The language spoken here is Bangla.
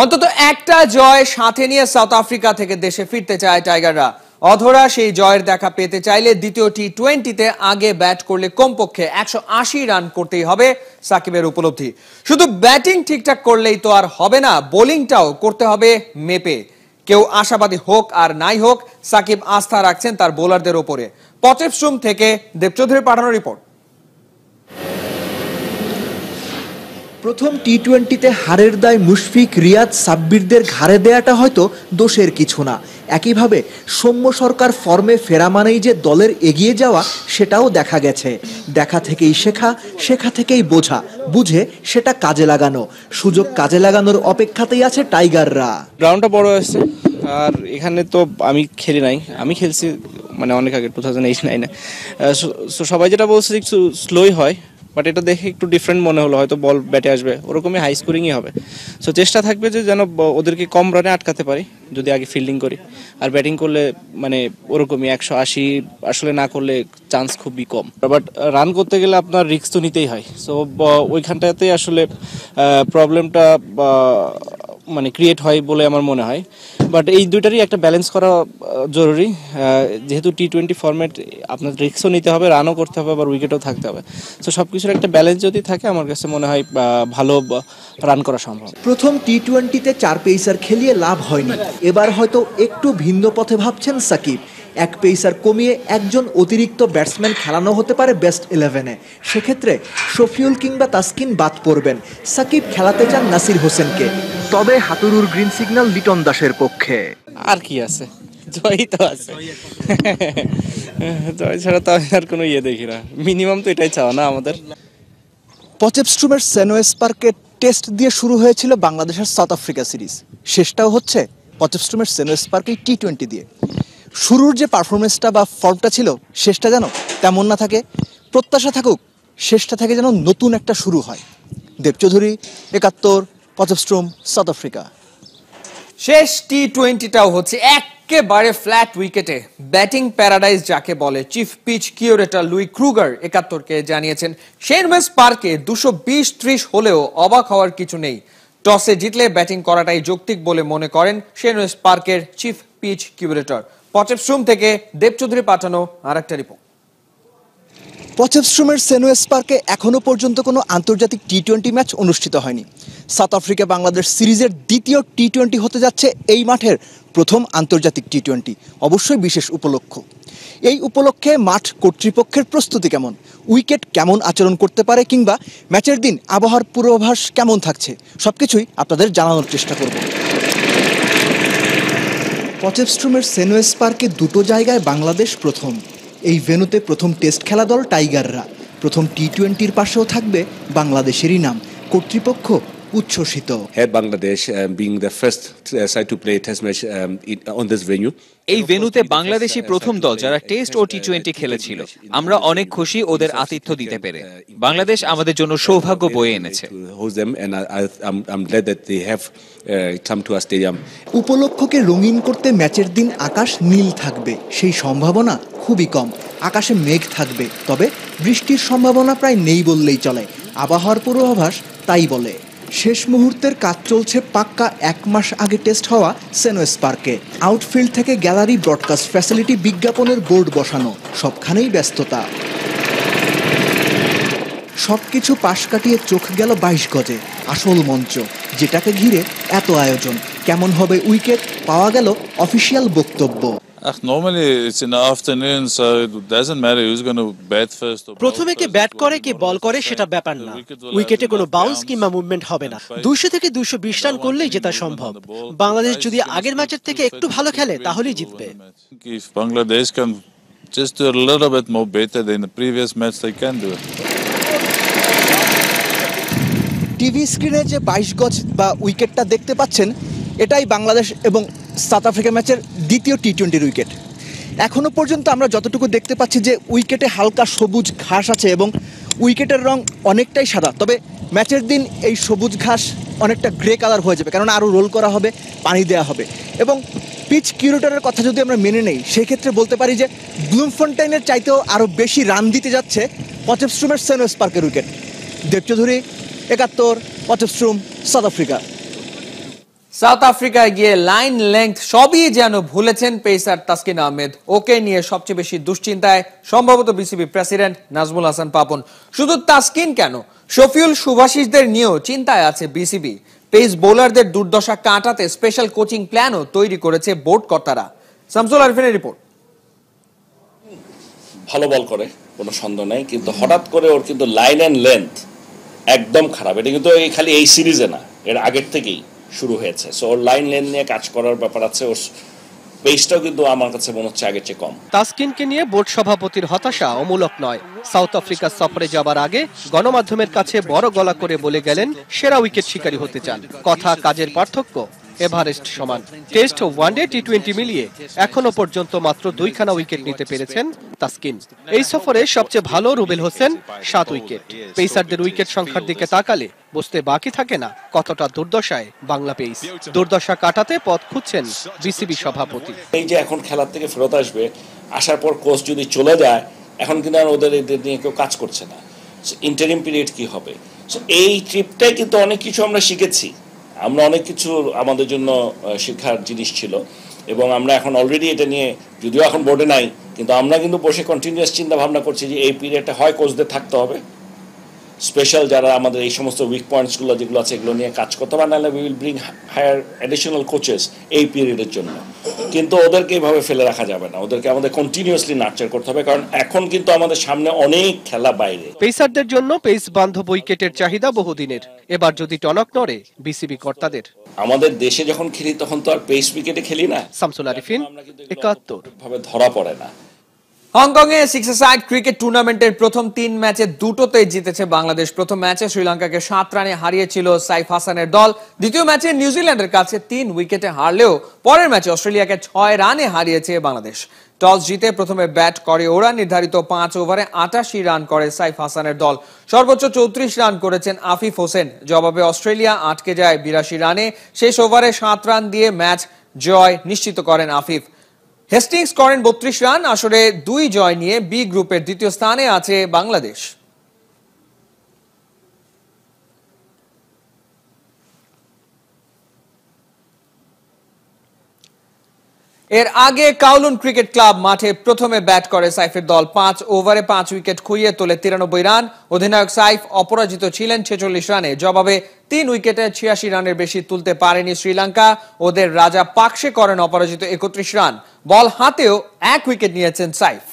অন্তত একটা জয় সাথে নিয়ে সাউথ আফ্রিকা থেকে দেশে ফিরতে চায় টাইগাররা অধরা সেই জয়ের দেখা পেতে চাইলে দ্বিতীয় টি টোয়েন্টিতে আগে ব্যাট করলে কমপক্ষে একশো আশি রান করতেই হবে সাকিবের উপলব্ধি শুধু ব্যাটিং ঠিকঠাক করলেই তো আর হবে না বোলিংটাও করতে হবে মেপে কেউ আশাবাদী হোক আর নাই হোক সাকিব আস্থা রাখছেন তার বোলারদের ওপরে পটেপসুম থেকে দেবচৌধুরী পাঠানো রিপোর্ট প্রথম টি টোয়েন্টিতে হারের দায় মুশফিক রিয়াদ সাব্বিরদের ঘাড়ে দেয়াটা হয়তো দোষের কিছু না একইভাবে সৌম্য সরকার ফর্মে ফেরা মানেই যে দলের এগিয়ে যাওয়া সেটাও দেখা গেছে দেখা থেকেই শেখা শেখা থেকেই বোঝা বুঝে সেটা কাজে লাগানো সুযোগ কাজে লাগানোর অপেক্ষাতেই আছে টাইগাররা গ্রাউন্ডটা বড় হয়েছে আর এখানে তো আমি খেলি নাই আমি খেলছি মানে অনেক আগে টু থাউজেন্ড এইট নাইনে সবাই যেটা বলছে একটু স্লোই হয় বাট এটা দেখে একটু ডিফারেন্ট মনে হলো হয়তো বল ব্যাটে আসবে ওরকমই হাই স্কোরিংই হবে সো চেষ্টা থাকবে যে যেন ওদেরকে কম রানে আটকাতে পারি যদি আগে ফিল্ডিং করি আর ব্যাটিং করলে মানে ওরকমই একশো আশি আসলে না করলে চান্স খুবই কম বাট রান করতে গেলে আপনার রিক্স তো নিতেই হয় সো ওইখানটাতেই আসলে প্রবলেমটা মানে ক্রিয়েট হয় বলে আমার মনে হয় বাট এই দুইটারই একটা ব্যালেন্স করা জরুরি যেহেতু টি টোয়েন্টি ফর্ম্যাট আপনার রিক্সও নিতে হবে রানও করতে হবে আবার উইকেটও থাকতে হবে সো সব কিছুর একটা ব্যালেন্স যদি থাকে আমার কাছে মনে হয় ভালো রান করা সম্ভব প্রথম টি টোয়েন্টিতে চার পেইসার খেলিয়ে লাভ হয়নি এবার হয়তো একটু ভিন্ন পথে ভাবছেন সাকিব এক পেইসার কমিয়ে একজন অতিরিক্ত ব্যাটসম্যান খেলানো হতে পারে বেস্ট ইলেভেনে সেক্ষেত্রে শফিউল কিংবা তাসকিন বাদ পড়বেন সাকিব খেলাতে চান নাসির হোসেনকে তবে হাতুরুর গ্রিন সিগন্যাল লিটন দাসের পক্ষে আর কি আছে জয়ই তো আছে জয় ছাড়া তো আর কোনো ইয়ে দেখি না মিনিমাম তো এটাই চাওয়া না আমাদের পচেপ স্ট্রুমের সেনোয়েস পার্কে টেস্ট দিয়ে শুরু হয়েছিল বাংলাদেশের সাউথ আফ্রিকা সিরিজ শেষটাও হচ্ছে পচেপ স্ট্রুমের সেনোয়েস পার্কে টি টোয়েন্টি দিয়ে শুরুর যে পারফরমেন্সটা বা ফর্মটা ছিল শেষটা যেন তেমন না থাকে প্রত্যাশা থাকুক শেষটা থেকে যেন নতুন একটা শুরু হয় দেবচৌধুরী একাত্তর অজবস্ট্রোম সাউথ আফ্রিকা শেষ টি টোয়েন্টিটাও হচ্ছে একেবারে ফ্ল্যাট উইকেটে ব্যাটিং প্যারাডাইজ যাকে বলে chief pitch curator Louis Kruger একাত্তরকে জানিয়েছেন শেনওয়েস পার্কে দুশো বিশ ত্রিশ হলেও অবাক হওয়ার কিছু নেই টসে জিতলে ব্যাটিং করাটাই যৌক্তিক বলে মনে করেন শেনওয়েস পার্কের চিফ পিচ কিউরেটর পচেপ থেকে দেবচৌধুরী পাঠানো আর একটা রিপোর্ট পচেপশ্রমের সেনুয়েস পার্কে এখনও পর্যন্ত কোনো আন্তর্জাতিক টি টোয়েন্টি ম্যাচ অনুষ্ঠিত হয়নি সাউথ আফ্রিকা বাংলাদেশ সিরিজের দ্বিতীয় টি টোয়েন্টি হতে যাচ্ছে এই মাঠের প্রথম আন্তর্জাতিক টি টোয়েন্টি অবশ্যই বিশেষ উপলক্ষ এই উপলক্ষে মাঠ কর্তৃপক্ষের প্রস্তুতি কেমন উইকেট কেমন আচরণ করতে পারে কিংবা ম্যাচের দিন আবহাওয়ার পূর্বাভাস কেমন থাকছে সব কিছুই আপনাদের জানানোর চেষ্টা করব পচেপস্ট্রুমের সেনুয়েস পার্কে দুটো জায়গায় বাংলাদেশ প্রথম এই ভেনুতে প্রথম টেস্ট খেলা দল টাইগাররা প্রথম টি টোয়েন্টির পাশেও থাকবে বাংলাদেশেরই নাম কর্তৃপক্ষ উচ্ছ্বসিত Bangladesh being the first side to play test match on this venue এই ভেন্যুতে বাংলাদেশি প্রথম দল যারা টেস্ট ও টি টোয়েন্টি খেলেছিল uh, আমরা অনেক খুশি ওদের আতিথ্য দিতে পেরে বাংলাদেশ আমাদের জন্য সৌভাগ্য বয়ে এনেছে uh, উপলক্ষকে রঙিন করতে ম্যাচের দিন আকাশ নীল থাকবে সেই সম্ভাবনা খুবই কম আকাশে মেঘ থাকবে তবে বৃষ্টির সম্ভাবনা প্রায় নেই বললেই চলে আবহাওয়ার পূর্বাভাস তাই বলে শেষ মুহূর্তের কাজ চলছে পাক্কা এক মাস আগে টেস্ট হওয়া সেনোয়েস পার্কে আউটফিল্ড থেকে গ্যালারি ব্রডকাস্ট ফ্যাসিলিটি বিজ্ঞাপনের বোর্ড বসানো সবখানেই ব্যস্ততা সব কিছু পাশ কাটিয়ে চোখ গেল বাইশ গজে আসল মঞ্চ যেটাকে ঘিরে এত আয়োজন কেমন হবে উইকেট পাওয়া গেল অফিসিয়াল বক্তব্য Ach, normally it's in the afternoon, so it doesn't প্রথমে কে ব্যাট করে কে বল করে সেটা ব্যাপার না উইকেটে কোনো বাউন্স কিংবা মুভমেন্ট হবে না দুশো থেকে দুশো বিশ রান করলেই জেতা সম্ভব বাংলাদেশ যদি আগের ম্যাচের থেকে একটু ভালো খেলে তাহলেই জিতবে Bangladesh can just do a match they can TV স্ক্রিনে যে 22 গজ বা উইকেটটা দেখতে পাচ্ছেন এটাই বাংলাদেশ এবং সাউথ আফ্রিকা ম্যাচের দ্বিতীয় টি টোয়েন্টির উইকেট এখনও পর্যন্ত আমরা যতটুকু দেখতে পাচ্ছি যে উইকেটে হালকা সবুজ ঘাস আছে এবং উইকেটের রং অনেকটাই সাদা তবে ম্যাচের দিন এই সবুজ ঘাস অনেকটা গ্রে কালার হয়ে যাবে কারণ আরও রোল করা হবে পানি দেওয়া হবে এবং পিচ কিউরোটারের কথা যদি আমরা মেনে নেই সেই ক্ষেত্রে বলতে পারি যে ব্লুমফন্টাইনের চাইতেও আরও বেশি রান দিতে যাচ্ছে পচেপস্ট্রুমের সেনোস পার্কের উইকেট দেবচৌধুরী একাত্তর পচেপস্ট্রুম সাউথ আফ্রিকা সাউথ আফ্রিকায় গিয়ে লাইন লেংথ সবই যেন ভুলেছেন পেসার তাসকিন আহমেদ ওকে নিয়ে সবচেয়ে বেশি দুশ্চিন্তায় সম্ভবত বিসিবি প্রেসিডেন্ট নাজমুল হাসান পাপন শুধু তাসকিন কেন শফিউল সুভাষিসদের নিয়েও চিন্তায় আছে বিসিবি পেস বোলারদের দুর্দশা কাটাতে স্পেশাল কোচিং প্ল্যানও তৈরি করেছে বোর্ড কর্তারা শামসুল আরফিনের রিপোর্ট ভালো বল করে কোনো সন্দেহ নেই কিন্তু হঠাৎ করে ওর কিন্তু লাইন অ্যান্ড লেন্থ একদম খারাপ এটা কিন্তু খালি এই সিরিজে না এর আগের থেকেই শুরু হয়েছে সো ওর লাইন লেন নিয়ে কাজ করার ব্যাপার আছে ওর পেসটাও কিন্তু আমার কাছে মনে হচ্ছে আগের চেয়ে কম তাসকিনকে নিয়ে বোর্ড সভাপতির হতাশা অমূলক নয় সাউথ আফ্রিকা সফরে যাবার আগে গণমাধ্যমের কাছে বড় গলা করে বলে গেলেন সেরা উইকেট শিকারী হতে চান কথা কাজের পার্থক্য এভারেস্ট সমান টেস্ট ও ওয়ানডে টি টোয়েন্টি মিলিয়ে এখনো পর্যন্ত মাত্র দুইখানা উইকেট নিতে পেরেছেন তাস্কিন এই সফরে সবচেয়ে ভালো রুবেল হোসেন সাত উইকেট পেসারদের উইকেট সংখ্যার দিকে তাকালে বসতে বাকি থাকে না কতটা দুর্দশায় বাংলা পেস দুর্দশা কাটাতে পথ খুঁজছেন বিসিবি সভাপতি এই যে এখন খেলার থেকে ফেরত আসবে আসার পর কোচ যদি চলে যায় এখন কিন্তু আর ওদের এদের নিয়ে কেউ কাজ করছে না ইন্টারিম পিরিয়ড কি হবে এই ট্রিপটাই কিন্তু অনেক কিছু আমরা শিখেছি আমরা অনেক কিছু আমাদের জন্য শিক্ষার জিনিস ছিল এবং আমরা এখন অলরেডি এটা নিয়ে যদিও এখন বোর্ডে নাই কিন্তু আমরা কিন্তু বসে কন্টিনিউয়াস চিন্তা ভাবনা করছি যে এই পিরিয়ডটা হয় কোচদের থাকতে হবে স্পেশাল যারা আমাদের এই সমস্ত উইক পয়েন্টসগুলো যেগুলো আছে এগুলো নিয়ে কাজ করতে পারে নাহলে will bring hire additional coaches এই পিরিয়ডের জন্য কিন্তু ওদেরকে এইভাবে ফেলে রাখা যাবে না ওদেরকে আমাদের কন্টিনিউয়াসলি নার্চার করতে হবে কারণ এখন কিন্তু আমাদের সামনে অনেক খেলা বাইরে পেসারদের জন্য পেস বান্ধব উইকেটের চাহিদা বহুদিনের এবার যদি টনক নড়ে বিসিবি কর্তাদের আমাদের দেশে যখন খেলি তখন তো আর পেস উইকেটে খেলি না শামসুল আরিফিন একাত্তর ভাবে ধরা পড়ে না হংকংয়ে সিক্স সাইড ক্রিকেট টুর্নামেন্টের প্রথম তিন ম্যাচে দুটোতেই জিতেছে বাংলাদেশ প্রথম ম্যাচে শ্রীলঙ্কাকে সাত রানে হারিয়েছিল সাইফ হাসানের দল দ্বিতীয় ম্যাচে নিউজিল্যান্ডের কাছে তিন উইকেটে হারলেও পরের ম্যাচে অস্ট্রেলিয়াকে ছয় রানে হারিয়েছে বাংলাদেশ টস জিতে প্রথমে ব্যাট করে ওরা নির্ধারিত পাঁচ ওভারে আটাশি রান করে সাইফ হাসানের দল সর্বোচ্চ চৌত্রিশ রান করেছেন আফিফ হোসেন জবাবে অস্ট্রেলিয়া আটকে যায় বিরাশি রানে শেষ ওভারে সাত রান দিয়ে ম্যাচ জয় নিশ্চিত করেন আফিফ হেস্টিংস করেন বত্রিশ রান আসরে দুই জয় নিয়ে বি গ্রুপের দ্বিতীয় স্থানে আছে বাংলাদেশ এর আগে কাউলুন ক্রিকেট ক্লাব মাঠে প্রথমে ব্যাট করে সাইফের দল পাঁচ ওভারে পাঁচ উইকেট খুইয়ে তোলে তিরানব্বই রান অধিনায়ক সাইফ অপরাজিত ছিলেন ছেচল্লিশ রানে জবাবে তিন উইকেটে ছিয়াশি রানের বেশি তুলতে পারেনি শ্রীলঙ্কা ওদের রাজা পাকসে করেন অপরাজিত একত্রিশ রান বল হাতেও এক উইকেট নিয়েছেন সাইফ